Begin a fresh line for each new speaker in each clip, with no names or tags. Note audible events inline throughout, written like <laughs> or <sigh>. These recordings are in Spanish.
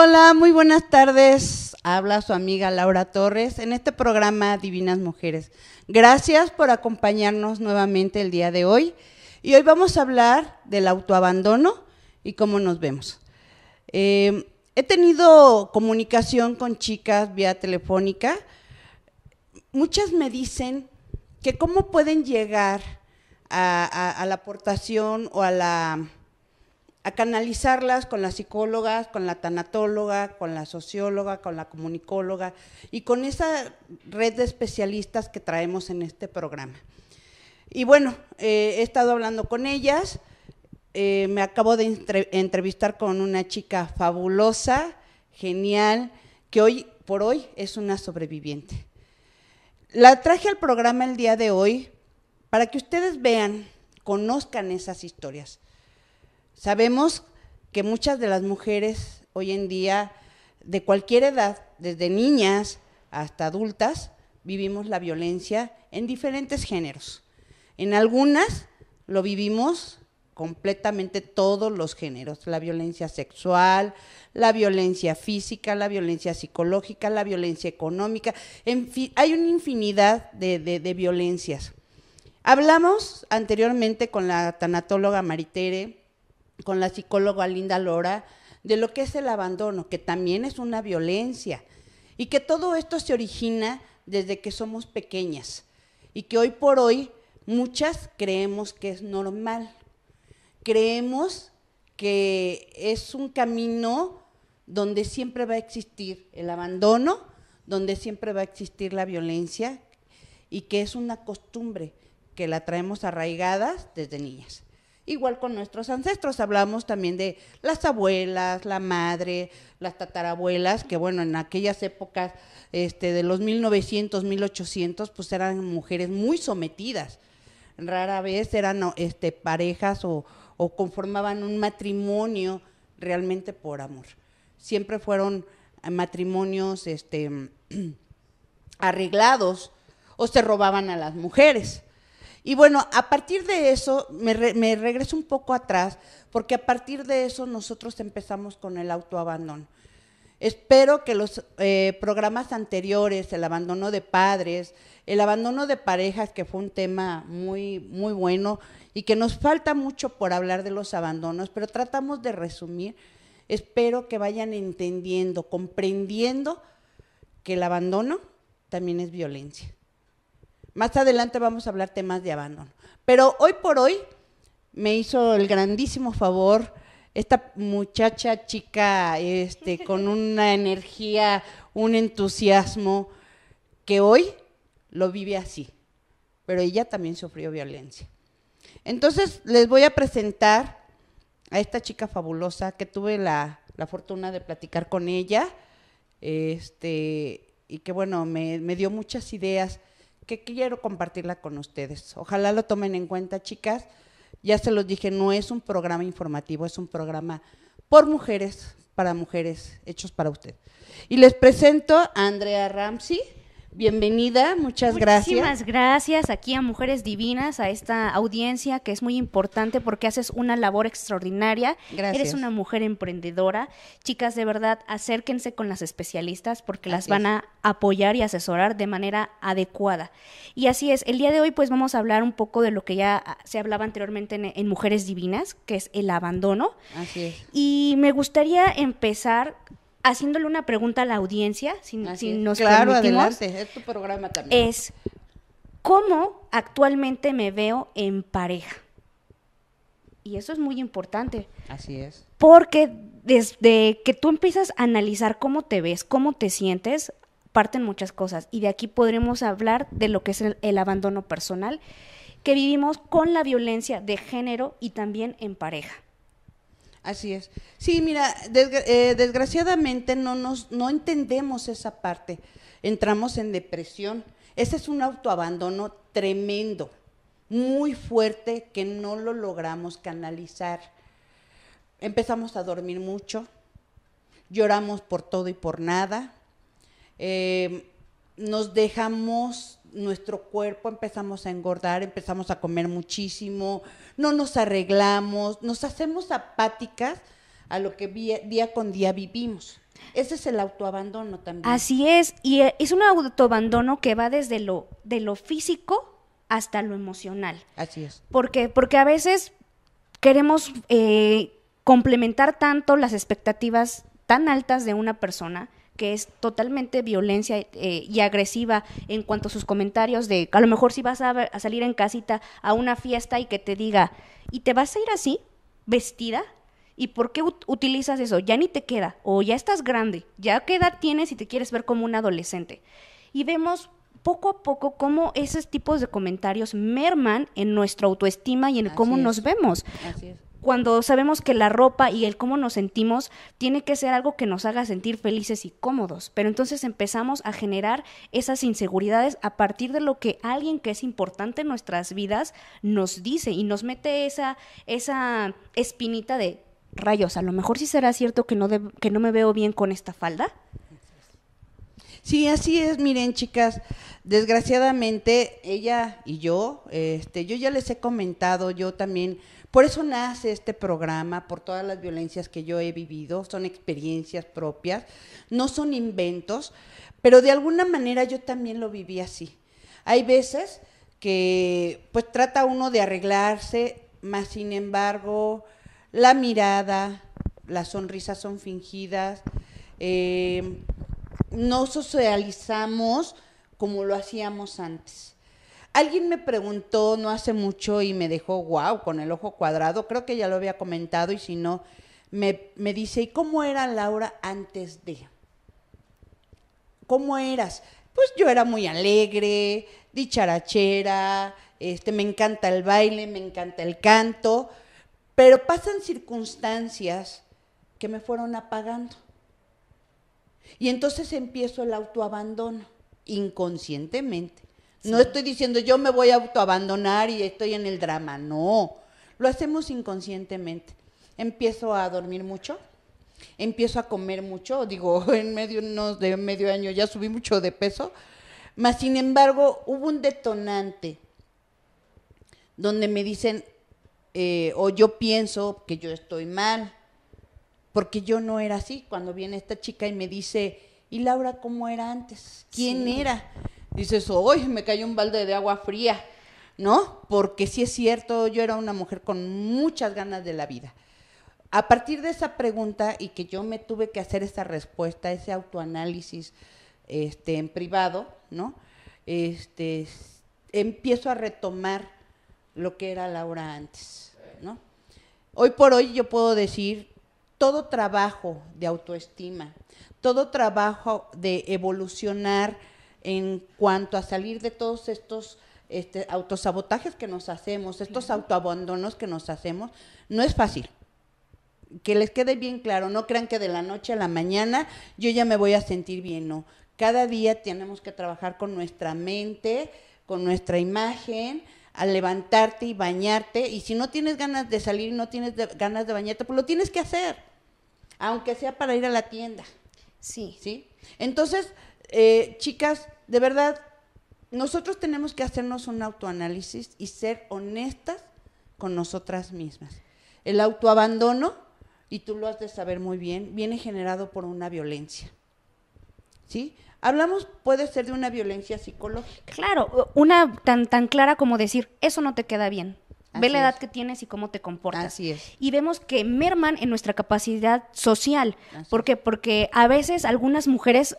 Hola, muy buenas tardes. Habla su amiga Laura Torres en este programa Divinas Mujeres. Gracias por acompañarnos nuevamente el día de hoy. Y hoy vamos a hablar del autoabandono y cómo nos vemos. Em, he tenido comunicación con chicas vía telefónica. Muchas me dicen que cómo pueden llegar a la aportación o a la a canalizarlas con las psicólogas, con la tanatóloga, con la socióloga, con la comunicóloga y con esa red de especialistas que traemos en este programa. Y bueno, eh, he estado hablando con ellas, eh, me acabo de entrevistar con una chica fabulosa, genial, que hoy por hoy es una sobreviviente. La traje al programa el día de hoy para que ustedes vean, conozcan esas historias Sabemos que muchas de las mujeres hoy en día, de cualquier edad, desde niñas hasta adultas, vivimos la violencia en diferentes géneros. En algunas lo vivimos completamente todos los géneros, la violencia sexual, la violencia física, la violencia psicológica, la violencia económica, en fin, hay una infinidad de, de violencias. Hablamos anteriormente con la tanatóloga Maritere con la psicóloga Linda Lora de lo que es el abandono, que también es una violencia y que todo esto se origina desde que somos pequeñas y que hoy por hoy muchas creemos que es normal. Creemos que es un camino donde siempre va a existir el abandono, donde siempre va a existir la violencia y que es una costumbre que la traemos arraigadas desde niñas. Igual con nuestros ancestros, hablamos también de las abuelas, la madre, las tatarabuelas, que bueno, en aquellas épocas este, de los 1900, 1800, pues eran mujeres muy sometidas. Rara vez eran este, parejas o, conformaban un matrimonio realmente por amor. Siempre fueron matrimonios este, <clears throat> arreglados o se robaban a las mujeres. Y bueno, a partir de eso, me, regreso un poco atrás, porque a partir de eso nosotros empezamos con el autoabandono. Espero que los eh, programas anteriores, el abandono de padres, el abandono de parejas, que fue un tema muy, muy bueno y que nos falta mucho por hablar de los abandonos, pero tratamos de resumir. Espero que vayan entendiendo, comprendiendo que el abandono también es violencia más adelante vamos a hablar temas de abandono. Pero hoy por hoy me hizo el grandísimo favor esta muchacha chica este <laughs> con una energía, un entusiasmo que hoy lo vive así. Pero ella también sufrió violencia. Entonces les voy a presentar a esta chica fabulosa que tuve la, fortuna de platicar con ella. Este, y que bueno, me, me dio muchas ideas que quiero compartirla con ustedes. Ojalá lo tomen en cuenta, chicas. Ya se los dije, no es un programa informativo, es un programa por mujeres, para mujeres, hechos para usted. Y les presento a Andrea Ramsey bienvenida, muchas gracias. Muchísimas
gracias aquí a Mujeres Divinas, a esta audiencia que es muy importante porque haces una labor extraordinaria. Gracias. Eres una mujer emprendedora. Chicas, de verdad, acérquense con las especialistas porque las van a apoyar y asesorar de manera adecuada. Y así es, el día de hoy pues vamos a hablar un poco de lo que ya se hablaba anteriormente en, en Mujeres Divinas, que es el abandono. Así es. Y me gustaría empezar haciéndole una pregunta a la audiencia, si, nos es cómo actualmente me veo en pareja. Y eso es muy importante. Así es. Porque desde que tú empiezas a analizar cómo te ves, cómo te sientes, parten muchas cosas. Y de aquí podremos hablar de lo que es el abandono personal que vivimos con la violencia de género y
también en pareja. Así es. Sí, mira, eh, desgraciadamente no, nos, no entendemos esa parte. Entramos en depresión. Ese es un autoabandono tremendo, muy fuerte, que no lo logramos canalizar. Empezamos a dormir mucho, lloramos por todo y por nada, eh, nos dejamos nuestro cuerpo, empezamos a engordar, empezamos a comer muchísimo, no nos arreglamos, nos hacemos apáticas a lo que día con día vivimos. Ese es el autoabandono también. Así
es, y eh, es un autoabandono que va desde lo, de lo físico hasta lo emocional. Así es. ¿Por qué? Porque a veces queremos eh, complementar tanto las expectativas tan altas de una persona que es totalmente violencia eh, y agresiva en cuanto a sus comentarios de a lo mejor si vas a, salir en casita a una fiesta y que te diga, ¿y te vas a ir así, vestida? ¿Y por qué utilizas eso? Ya ni te queda, o ya estás grande, ya qué edad tienes y te quieres ver como un adolescente. Y vemos poco a poco cómo esos tipos de comentarios merman en nuestra autoestima y en cómo nos vemos. Así es cuando sabemos que la ropa y el cómo nos sentimos tiene que ser algo que nos haga sentir felices y cómodos, pero entonces empezamos a generar esas inseguridades a partir de lo que alguien que es importante en nuestras vidas nos dice y nos mete esa, esa espinita de rayos, a lo mejor sí será cierto que no, que no me veo bien con esta
falda. Sí, así es, miren chicas, desgraciadamente ella y yo, este, yo ya les he comentado, yo también, por eso nace este programa, por todas las violencias que yo he vivido, son experiencias propias, no son inventos, pero de alguna manera yo también lo viví así. Hay veces que pues trata uno de arreglarse, más sin embargo, la mirada, las sonrisas son fingidas. Em, no socializamos como lo hacíamos antes. Alguien me preguntó no hace mucho y me dejó guau, con el ojo cuadrado, creo que ya lo había comentado y si no, me, me dice, ¿y cómo era Laura antes de? ¿Cómo eras? Pues yo era muy alegre, dicharachera, este, me encanta el baile, me encanta el canto, pero pasan circunstancias que me fueron apagando. Y entonces empiezo el autoabandono, inconscientemente. No estoy diciendo yo me voy a autoabandonar y estoy en el drama, no. Lo hacemos inconscientemente. Empiezo a dormir mucho, empiezo a comer mucho, digo, <laughs> en medio de medio año ya subí mucho de peso, mas sin embargo hubo un detonante donde me dicen, eh, o yo pienso que yo estoy mal, porque yo no era así. Cuando viene esta chica y me dice, ¿y Laura cómo era antes? ¿Quién era? era? Dices, hoy me cayó un balde de agua fría, ¿no? Porque sí es cierto, yo era una mujer con muchas ganas de la vida. A partir de esa pregunta y que yo me tuve que hacer esa respuesta, ese autoanálisis este, en privado, ¿no? Este, empiezo a retomar lo que era Laura antes, ¿no? Hoy por hoy yo puedo decir todo trabajo de autoestima, todo trabajo de evolucionar en cuanto a salir de todos estos este, autosabotajes que nos hacemos, estos autoabandonos que nos hacemos, no es fácil. Que les quede bien claro, no crean que de la noche a la mañana yo ya me voy a sentir bien, no. Cada día tenemos que trabajar con nuestra mente, con nuestra imagen, a levantarte y bañarte. Y si no tienes ganas de salir y no tienes ganas de bañarte, pues lo tienes que hacer, aunque sea para ir a la tienda. Sí. ¿Sí? Entonces, eh, chicas, de verdad, nosotros tenemos que hacernos un autoanálisis y ser honestas con nosotras mismas. El autoabandono, y tú lo has de saber muy bien, viene generado por una violencia. ¿sí? Hablamos, puede ser de una violencia psicológica. Claro,
una tan, tan clara como decir, eso no te queda bien. Ve la edad que tienes y cómo te comportas. Así es. Y vemos que merman en nuestra capacidad social. ¿Por qué? Porque a veces algunas mujeres,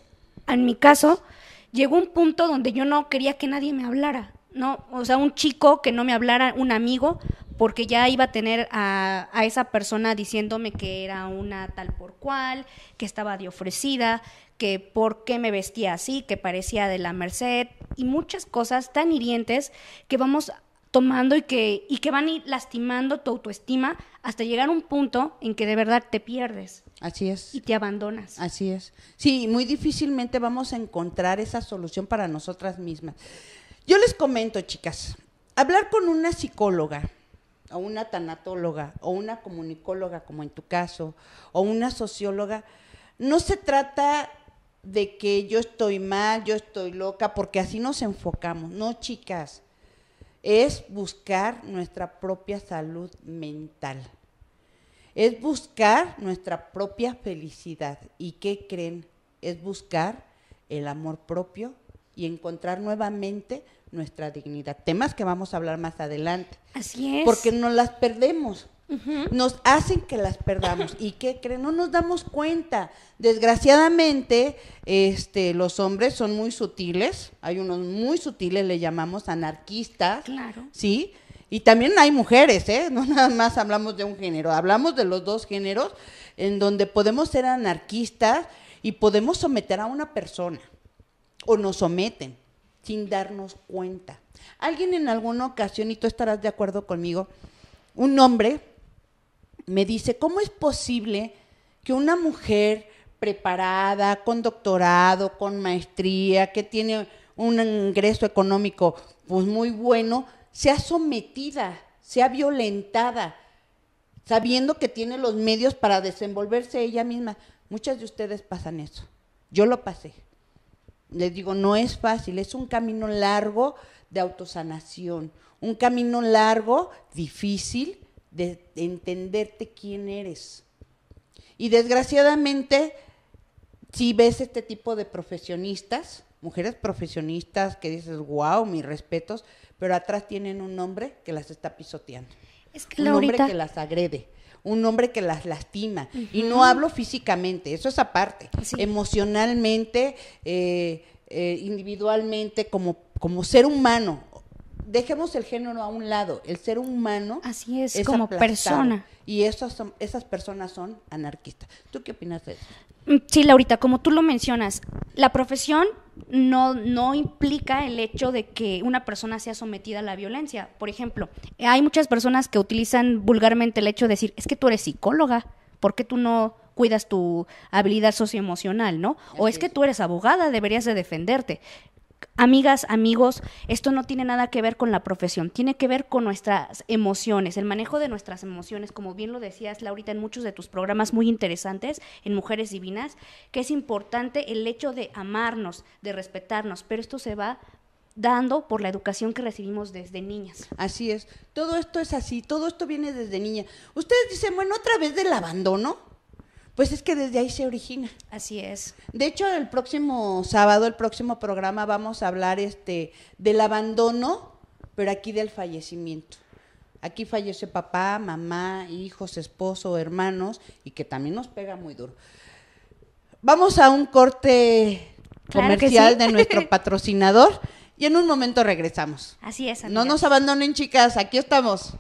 en mi caso, llegó un punto donde yo no quería que nadie me hablara no, o sea, un chico que no me hablara, un amigo, porque ya iba a tener a, esa persona diciéndome que era una tal por cual, que estaba de ofrecida, que por qué me vestía así, que parecía de la Merced, y muchas cosas tan hirientes que vamos tomando y que, y que van a ir lastimando tu autoestima hasta llegar a un punto en que de verdad te pierdes.
Así es. Y te abandonas. Así es. Sí, muy difícilmente vamos a encontrar esa solución para nosotras mismas. Yo les comento, chicas, hablar con una psicóloga o una tanatóloga o una comunicóloga, como en tu caso, o una socióloga, no se trata de que yo estoy mal, yo estoy loca, porque así nos enfocamos. No, chicas, es buscar nuestra propia salud mental. Es buscar nuestra propia felicidad. ¿Y qué creen? Es buscar el amor propio y encontrar nuevamente nuestra dignidad. Temas que vamos a hablar más adelante. Así es. Porque nos las perdemos. Nos hacen que las perdamos. ¿Y qué creen? No nos damos cuenta. Desgraciadamente, este, los hombres son muy sutiles. Hay unos muy sutiles, le llamamos anarquistas. Claro. ¿Sí? Y también hay mujeres, ¿eh? No nada más hablamos de un género. Hablamos de los dos géneros en donde podemos ser anarquistas y podemos someter a una persona o nos someten sin darnos cuenta. Alguien en alguna ocasión, y tú estarás de acuerdo conmigo, un hombre me dice, ¿cómo es posible que una mujer preparada, con doctorado, con maestría, que tiene un ingreso económico pues muy bueno, sea sometida, sea violentada, sabiendo que tiene los medios para desenvolverse ella misma? Muchas de ustedes pasan eso. Yo lo pasé les digo, no es fácil, es un camino largo de autosanación, un camino largo, difícil, de entenderte quién eres. Y desgraciadamente, si ves este tipo de profesionistas, mujeres profesionistas que dices, wow, mis respetos, pero atrás tienen un hombre que las está pisoteando. Es un hombre que las agrede un hombre que las lastima. Y no hablo físicamente, eso es aparte. Emocionalmente, eh, eh, individualmente, como, como ser humano. Dejemos el género a un lado, el ser humano. Así es, como persona. Y esas, esas personas son anarquistas. ¿Tú qué opinas de eso?
Mm, sí, Laurita, como tú lo mencionas, la profesión no, no implica el hecho de que una persona sea sometida a la violencia. Por ejemplo, hay muchas personas que utilizan vulgarmente el hecho de decir, es que tú eres psicóloga, ¿por qué tú no cuidas tu habilidad socioemocional, ¿no? o es que tú eres abogada, deberías de defenderte. Amigas, amigos, esto no tiene nada que ver con la profesión, tiene que ver con nuestras emociones, el manejo de nuestras emociones, como bien lo decías, Laurita, en muchos de tus programas muy interesantes, en Mujeres Divinas, que es importante el hecho de amarnos, de respetarnos, pero esto se va dando por la
educación que recibimos desde niñas. Así es, todo esto es así, todo esto viene desde niña. Ustedes dicen, bueno, otra vez del abandono. Pues es que desde ahí se origina. Así es. De hecho, el próximo sábado, el próximo programa, vamos a hablar este, del abandono, pero aquí del fallecimiento. Aquí fallece papá, mamá, hijos, esposo, hermanos, y que también nos pega muy duro. Vamos a un corte
comercial de nuestro
<laughs> patrocinador y en un momento regresamos. Así es. No nos abandonen, chicas, aquí estamos.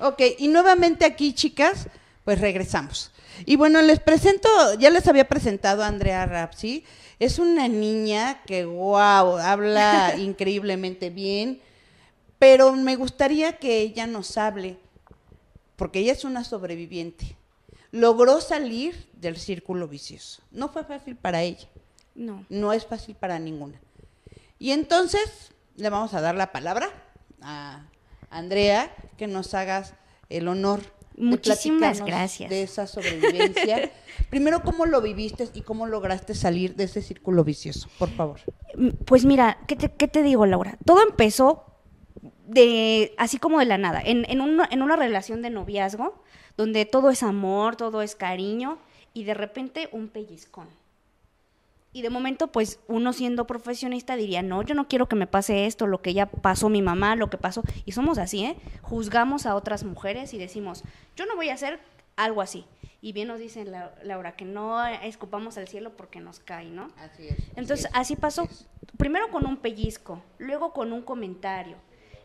Ok, y nuevamente aquí, chicas, pues regresamos. Y bueno, les presento, ya les había presentado a Andrea Rapsi. Es una niña que, wow, habla <laughs> increíblemente bien, pero me gustaría que ella nos hable, porque ella es una sobreviviente. Logró salir del círculo vicioso. No fue fácil para ella. No. No es fácil para ninguna. Y entonces le vamos a dar la palabra a Andrea, que nos hagas el honor. de gracias. De esa sobrevivencia. <laughs> Primero, ¿cómo lo viviste y cómo lograste salir de ese círculo vicioso? Por favor. Mm, pues mira,
¿qué te, digo, Laura? Todo empezó de así como de la nada, en, en una relación de noviazgo, donde todo es amor, todo es cariño, y de repente un pellizcón. Y de momento, pues uno siendo profesionista diría, no, yo no quiero que me pase esto, lo que ya pasó mi mamá, lo que pasó. Y somos así, ¿eh? Juzgamos a otras mujeres y decimos, yo no voy a hacer algo así. Y bien nos dicen, Laura, que no escupamos al cielo porque nos cae, ¿no? Así es. Entonces, así, pasó, primero con un pellizco, luego con un comentario.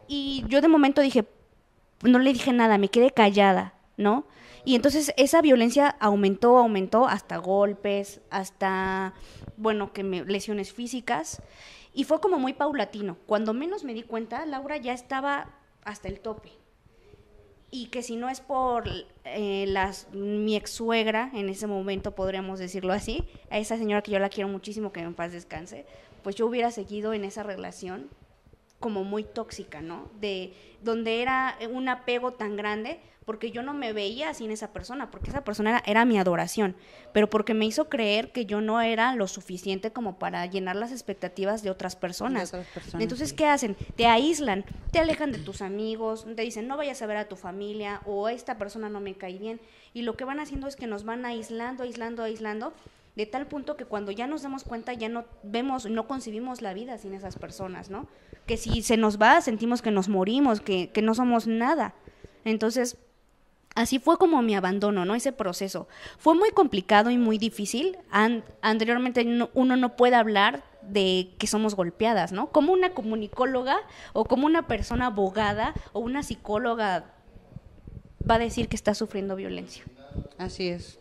Y yo de momento dije, no le dije nada, me quedé callada. ¿no? Y entonces esa violencia aumentó, aumentó hasta golpes, hasta, bueno, que lesiones físicas. Y fue como muy paulatino. Cuando menos me di cuenta, Laura ya estaba hasta el tope. Y que si no es por eh, las, mi ex suegra, en ese momento podríamos decirlo así, a esa señora que yo la quiero muchísimo, que en paz descanse, pues yo hubiera seguido en esa relación como muy tóxica, ¿no? De donde era un apego tan grande porque yo no me veía sin esa persona, porque esa persona era, mi adoración, pero porque me hizo creer que yo no era lo suficiente como para llenar las expectativas de otras personas. Entonces, ¿qué hacen? Te aíslan, te alejan de tus amigos, te dicen no vayas a ver a tu familia o esta persona no me cae bien. Y lo que van haciendo es que nos van aislando, aislando, aislando de tal punto que cuando ya nos damos cuenta ya no vemos, no concibimos la vida sin esas personas, ¿no? Que si se nos va, sentimos que nos morimos, que no somos nada. Entonces, Así fue como mi abandono, ¿no? Ese proceso. Fue muy complicado y muy difícil. anteriormente uno no puede hablar de que somos golpeadas, ¿no? Como una comunicóloga o como una persona abogada o una psicóloga va a decir que está sufriendo violencia. Así es.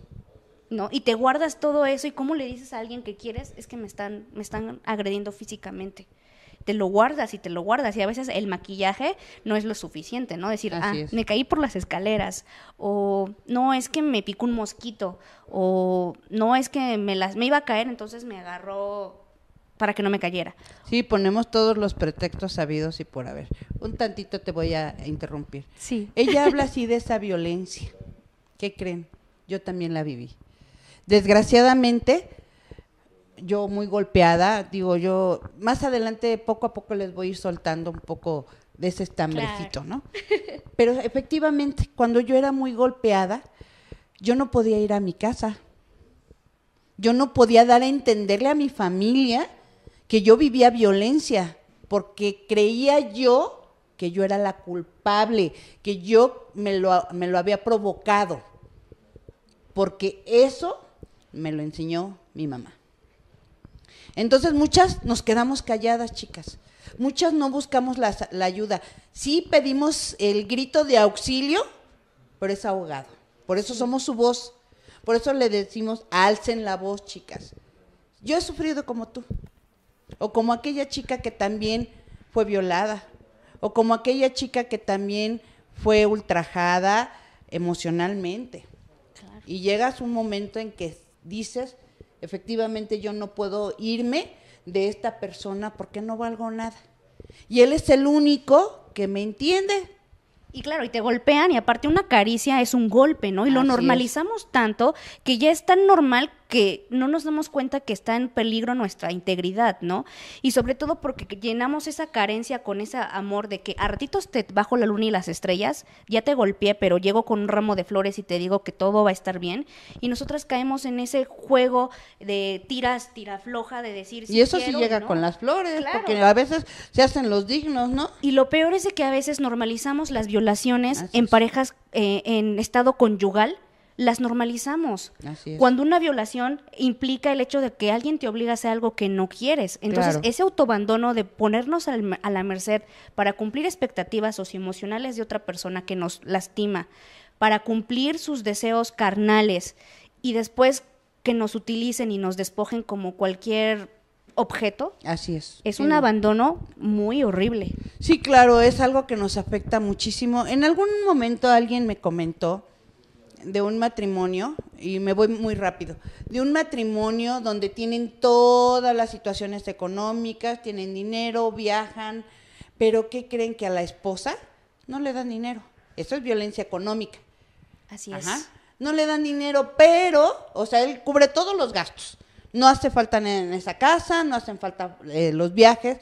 ¿No? Y te guardas todo eso y cómo le dices a alguien que quieres, es que me están, me están agrediendo físicamente te lo guardas y te lo guardas y a veces el maquillaje no es lo suficiente, ¿no? Decir, ah, me caí por las escaleras o no es que me picó un mosquito o no es que me las me iba a caer, entonces me agarró
para que no me cayera. Sí, ponemos todos los pretextos sabidos y por haber. Un tantito te voy a interrumpir. Sí. Ella <laughs> habla así de esa violencia. ¿Qué creen? Yo también la viví. Desgraciadamente, yo muy golpeada, digo yo, más adelante poco a poco les voy a ir soltando un poco de ese estambrecito, ¿no? Pero efectivamente, cuando yo era muy golpeada, yo no podía ir a mi casa. Yo no podía dar a entenderle a mi familia que yo vivía violencia, porque creía yo que yo era la culpable, que yo me lo, me lo había provocado, porque eso me lo enseñó mi mamá. Entonces muchas nos quedamos calladas, chicas. Muchas no buscamos la, ayuda. Sí pedimos el grito de auxilio, pero es ahogado. Por eso somos su voz. Por eso le decimos, alcen la voz, chicas. Yo he sufrido como tú. O como aquella chica que también fue violada. O como aquella chica que también fue ultrajada emocionalmente. Y llegas un momento en que dices, Efectivamente yo no puedo irme de esta persona porque no valgo nada. Y él es el único que me entiende. Y claro, y te golpean
y aparte una caricia es un golpe, ¿no? Y lo normalizamos tanto que ya es tan normal que no nos damos cuenta que está en peligro nuestra integridad, ¿no? Y sobre todo porque llenamos esa carencia con ese amor de que a ratitos te bajo la luna y las estrellas, ya te golpeé, pero llego con un ramo de flores y te digo que todo va a estar bien. Y nosotras caemos en ese juego de tiras, tira floja, de decir... Si y eso sí llega con las flores, porque a veces se hacen los dignos, ¿no? Y lo peor es de que a veces normalizamos las violaciones en parejas eh, en estado conyugal las normalizamos. Cuando una violación implica el hecho de que alguien te obliga a hacer algo que no quieres. Entonces, ese autoabandono de ponernos a la merced para cumplir expectativas socioemocionales de otra persona que nos lastima, para cumplir sus deseos carnales y después que nos utilicen y nos despojen como cualquier objeto.
Así es. Es un abandono muy horrible. Sí, claro, es algo que nos afecta muchísimo. En algún momento alguien me comentó de un matrimonio, y me voy muy rápido, de un matrimonio donde tienen todas las situaciones económicas, tienen dinero, viajan, pero ¿qué creen que a la esposa no le dan dinero? Eso es violencia económica. Así es. No le dan dinero, pero, o sea, él cubre todos los gastos. No hace falta en esa casa, no hacen falta eh, los viajes,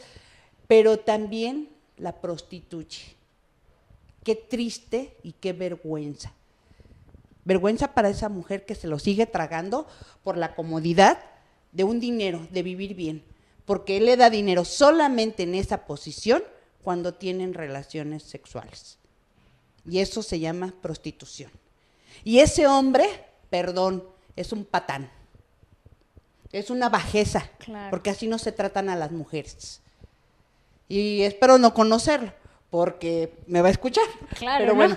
pero también la prostituye. Qué triste y qué vergüenza. Vergüenza para esa mujer que se lo sigue tragando por la comodidad de un dinero, de vivir bien. Porque él le da dinero solamente en esa posición cuando tienen relaciones sexuales. Y eso se llama prostitución. Y ese hombre, perdón, es un patán. Es una bajeza. Porque así no se tratan a las mujeres. Y espero no conocerlo porque me va a escuchar. Claro. Pero bueno,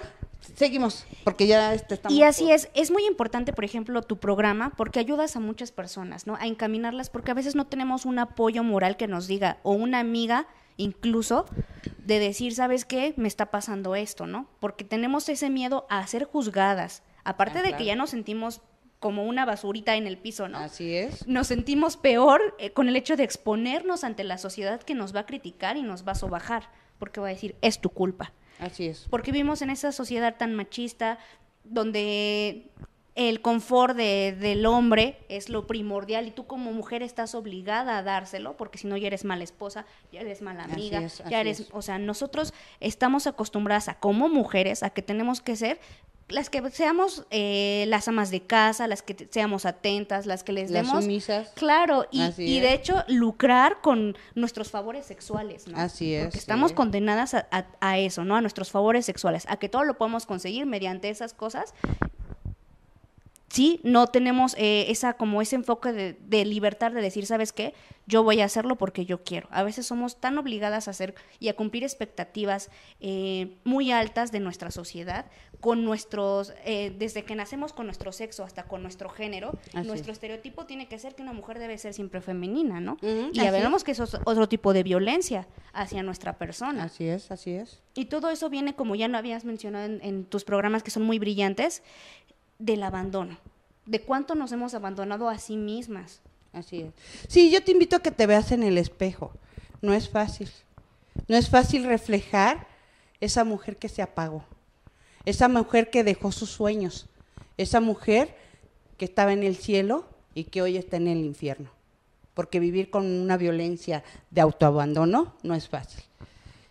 seguimos, porque ya este estamos. Y así es, es muy importante, por ejemplo, tu programa, porque ayudas a muchas personas, ¿no? A encaminarlas, porque a veces no tenemos un apoyo moral que nos diga, o una amiga incluso, de decir, ¿sabes qué? Me está pasando esto, ¿no? Porque tenemos ese miedo a ser juzgadas. Aparte ah, de que ya nos sentimos como una basurita en el piso, ¿no? Así es. Nos sentimos peor eh, con el hecho de exponernos ante la sociedad que nos va a criticar y nos va a sobajar, porque va a decir, es tu culpa. Así es. Porque vivimos en esa sociedad tan machista donde el confort del hombre es lo primordial y tú como mujer estás obligada a dárselo porque si no ya eres mala esposa, ya eres mala amiga, ya eres, o sea, nosotros estamos acostumbradas a como mujeres a que tenemos que ser las que seamos eh, las amas de casa, las que seamos atentas, las que les las Claro, y, de hecho lucrar con nuestros favores sexuales, ¿no? Así es. Porque estamos condenadas a, a, eso, ¿no? A nuestros favores sexuales, a que todo lo podemos conseguir mediante esas cosas sí, no tenemos eh, esa, como ese enfoque de, libertad de decir, ¿sabes qué? Yo voy a hacerlo porque yo quiero. A veces somos tan obligadas a hacer y a cumplir expectativas eh, muy altas de nuestra sociedad, con nuestros, eh, desde que nacemos con nuestro sexo hasta con nuestro género, nuestro estereotipo tiene que ser que una mujer debe ser siempre femenina, ¿no? Y ya vemos que eso es otro tipo de violencia hacia nuestra persona. Así es, así es. Y todo eso viene, como ya no habías mencionado en tus programas que son muy brillantes, del abandono, de cuánto nos hemos abandonado a sí mismas. Así es.
Sí, yo te invito a que te veas en el espejo. No es fácil. No es fácil reflejar esa mujer que se apagó, esa mujer que dejó sus sueños, esa mujer que estaba en el cielo y que hoy está en el infierno. Porque vivir con una violencia de autoabandono no es fácil.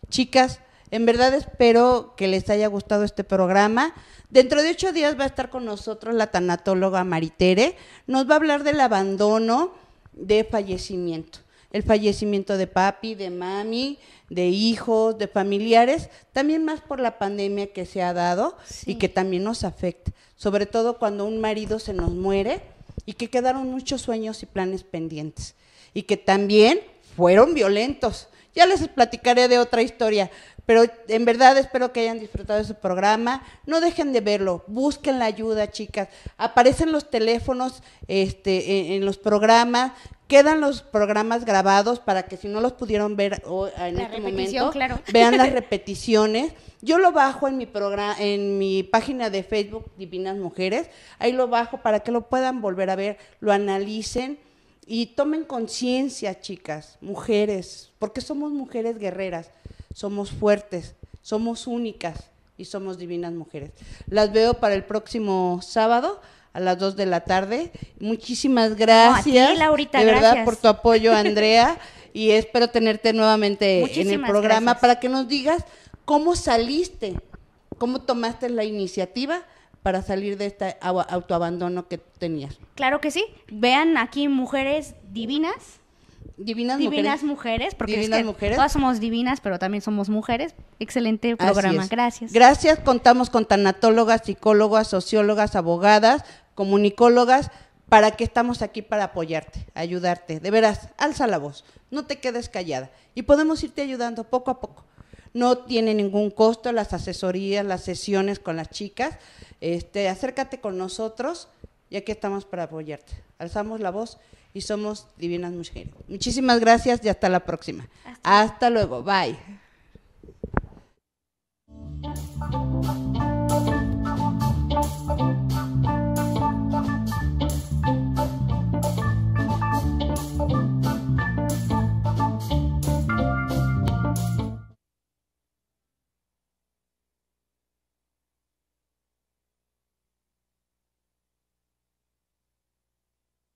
Chicas, en verdad espero que les haya gustado este programa. Dentro de ocho días va a estar con nosotros la tanatóloga Maritere. Nos va a hablar del abandono de fallecimiento. El fallecimiento de papi, de mami, de hijos, de familiares, también más por la pandemia que se ha dado y que también nos afecta. Sobre todo cuando un marido se nos muere y que quedaron muchos sueños y planes pendientes. Y que también fueron violentos. Ya les platicaré de otra historia. Pero en verdad espero que hayan disfrutado de su programa. No dejen de verlo, busquen la ayuda, chicas. Aparecen los teléfonos este, e, en, los programas, quedan los programas grabados para que si no los pudieron ver hoy en este momento, <laughs> vean las repeticiones. Yo lo bajo en mi en mi página de Facebook Divinas Mujeres. Ahí lo bajo para que lo puedan volver a ver, lo analicen y tomen conciencia, chicas, mujeres, porque somos mujeres guerreras somos fuertes, somos únicas y somos divinas mujeres. Las veo para el próximo sábado a las 2 de la tarde. Muchísimas gracias. de verdad por tu apoyo, Andrea, <laughs> y espero tenerte nuevamente en el programa para que nos digas cómo saliste, cómo tomaste la iniciativa para salir de este autoabandono que tenías.
Claro que sí. Vean aquí mujeres divinas Divinas, mujeres. porque mujeres. todas somos divinas, pero también somos mujeres. Excelente programa, gracias.
Gracias, contamos con tanatólogas, psicólogas, sociólogas, abogadas, comunicólogas, para que estamos aquí para apoyarte, ayudarte. De veras, alza la voz, no te quedes callada y podemos irte ayudando poco a poco. No tiene ningún costo las asesorías, las sesiones con las chicas. Este, acércate con nosotros y aquí estamos para apoyarte. Alzamos la voz y somos divinas mujeres. Muchísimas gracias y hasta la próxima. Hasta, luego, bye.